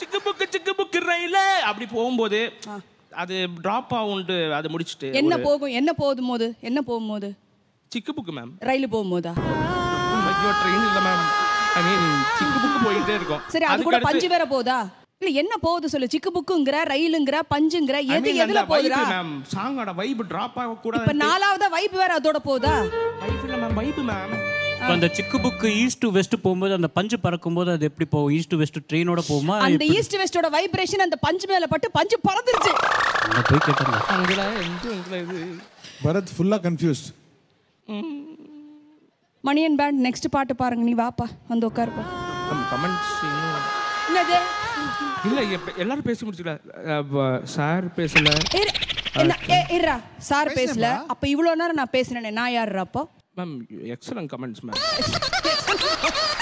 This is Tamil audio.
சிக்கு புக்கு சிக்கு புக்கு ரயில அப்படி போகும்போது அது டிராப் ஆகும்ட்டு அது முடிச்சுட்டு என்ன போகும் என்ன போதும் போது என்ன போகும்போது சிக்கு புக்கு மேம் ரயில் போகும்போதா ட்ரெயின் இல்லை மேம் ஐ மீன் சிக்கு புக்கு போயிட்டே இருக்கும் சரி அது கூட பஞ்சு வேற போதா இல்ல என்ன போகுது சொல்லு சிக்கு புக்குங்கிற ரயிலுங்கிற பஞ்சுங்கிற எது எதுல போகுதுடா மேம் சாங்கோட வைப் டிராப் ஆக கூடாது இப்ப நாலாவது வைப் வேற அதோட போதா வைப் இல்ல மேம் வைப் மேம் அந்த சிக்கு புக்கு ஈஸ்ட் வெஸ்ட் போகும்போது அந்த பஞ்சு பறக்கும்போது அது எப்படி போகும் ஈஸ்ட் வெஸ்ட் ட்ரெயினோட போகுமா அந்த ஈஸ்ட் வெஸ்டோட வைப்ரேஷன் அந்த பஞ்சு மேல பட்டு பஞ்சு பறந்துருச்சு நான் போய் கேட்டேன் பரத் ஃபுல்லா கன்ஃபியூஸ்ட் மணி பேண்ட் நெக்ஸ்ட் பாட்டு பாருங்க நீ வாப்பா வந்து உட்காருப்பா கமெண்ட்ஸ் என்னது இல்ல எல்லாரும் பேசி முடிச்சுல சார் பேசல இருடா சார் பேசல அப்ப இவ்வளவு நேரம் நான் பேசினேனே நான் யாருடா அப்போ excellent comments, man.